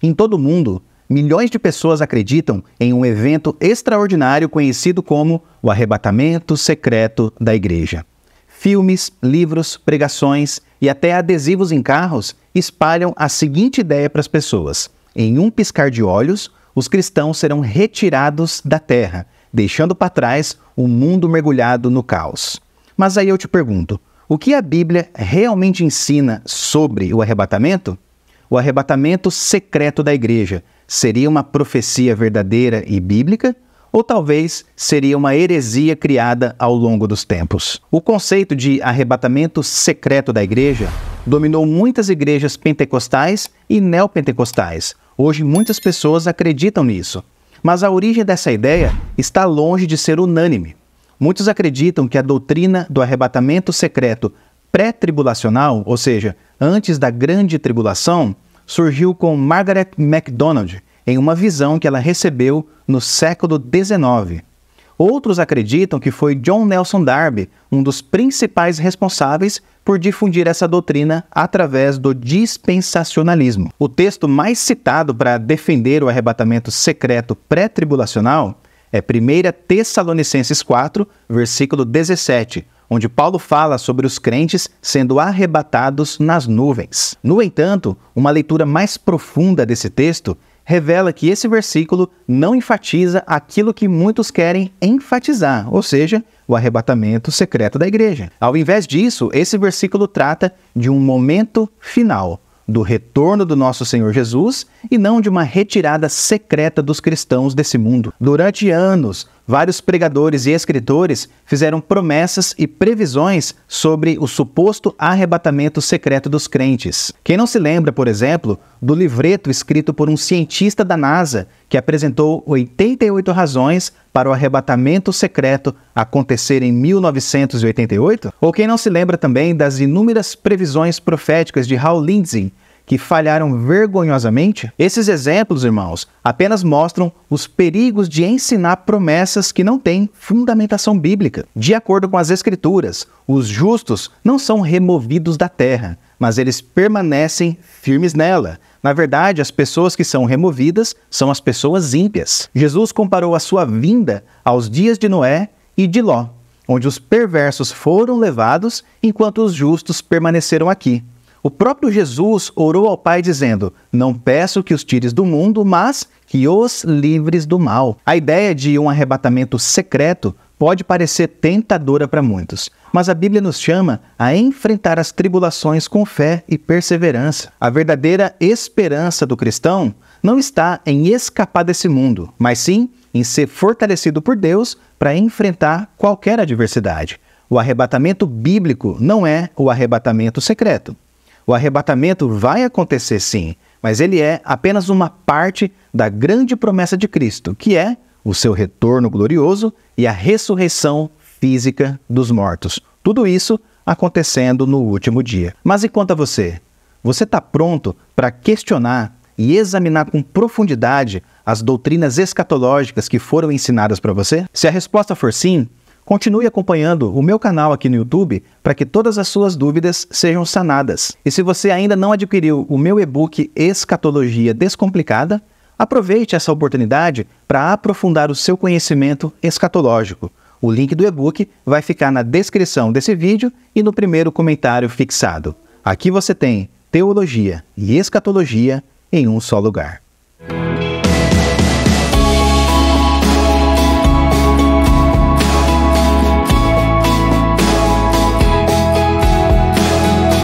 Em todo o mundo, milhões de pessoas acreditam em um evento extraordinário conhecido como o arrebatamento secreto da igreja. Filmes, livros, pregações e até adesivos em carros espalham a seguinte ideia para as pessoas: em um piscar de olhos, os cristãos serão retirados da terra, deixando para trás o um mundo mergulhado no caos. Mas aí eu te pergunto: o que a Bíblia realmente ensina sobre o arrebatamento? o arrebatamento secreto da igreja seria uma profecia verdadeira e bíblica? Ou talvez seria uma heresia criada ao longo dos tempos. O conceito de arrebatamento secreto da igreja dominou muitas igrejas pentecostais e neopentecostais. Hoje muitas pessoas acreditam nisso. Mas a origem dessa ideia está longe de ser unânime. Muitos acreditam que a doutrina do arrebatamento secreto pré-tribulacional, ou seja, antes da grande tribulação, surgiu com Margaret MacDonald em uma visão que ela recebeu no século XIX. Outros acreditam que foi John Nelson Darby, um dos principais responsáveis por difundir essa doutrina através do dispensacionalismo. O texto mais citado para defender o arrebatamento secreto pré-tribulacional é 1 Tessalonicenses 4, versículo 17, onde Paulo fala sobre os crentes sendo arrebatados nas nuvens. No entanto, uma leitura mais profunda desse texto revela que esse versículo não enfatiza aquilo que muitos querem enfatizar, ou seja, o arrebatamento secreto da igreja. Ao invés disso, esse versículo trata de um momento final, do retorno do nosso Senhor Jesus e não de uma retirada secreta dos cristãos desse mundo. Durante anos, vários pregadores e escritores fizeram promessas e previsões sobre o suposto arrebatamento secreto dos crentes. Quem não se lembra, por exemplo, do livreto escrito por um cientista da NASA que apresentou 88 razões para o arrebatamento secreto acontecer em 1988? Ou quem não se lembra também das inúmeras previsões proféticas de Hal Lindsey que falharam vergonhosamente? Esses exemplos, irmãos, apenas mostram os perigos de ensinar promessas que não têm fundamentação bíblica. De acordo com as Escrituras, os justos não são removidos da terra, mas eles permanecem firmes nela. Na verdade, as pessoas que são removidas são as pessoas ímpias. Jesus comparou a sua vinda aos dias de Noé e de Ló, onde os perversos foram levados enquanto os justos permaneceram aqui. O próprio Jesus orou ao Pai dizendo: Não peço que os tires do mundo, mas que os livres do mal. A ideia de um arrebatamento secreto pode parecer tentadora para muitos, mas a Bíblia nos chama a enfrentar as tribulações com fé e perseverança. A verdadeira esperança do cristão não está em escapar desse mundo, mas sim em ser fortalecido por Deus para enfrentar qualquer adversidade. O arrebatamento bíblico não é o arrebatamento secreto. O arrebatamento vai acontecer sim, mas ele é apenas uma parte da grande promessa de Cristo, que é o seu retorno glorioso e a ressurreição física dos mortos. Tudo isso acontecendo no último dia. Mas e quanto a você? Você está pronto para questionar e examinar com profundidade as doutrinas escatológicas que foram ensinadas para você? Se a resposta for sim, Continue acompanhando o meu canal aqui no YouTube para que todas as suas dúvidas sejam sanadas. E se você ainda não adquiriu o meu e-book Escatologia Descomplicada, aproveite essa oportunidade para aprofundar o seu conhecimento escatológico. O link do e-book vai ficar na descrição desse vídeo e no primeiro comentário fixado. Aqui você tem teologia e escatologia em um só lugar.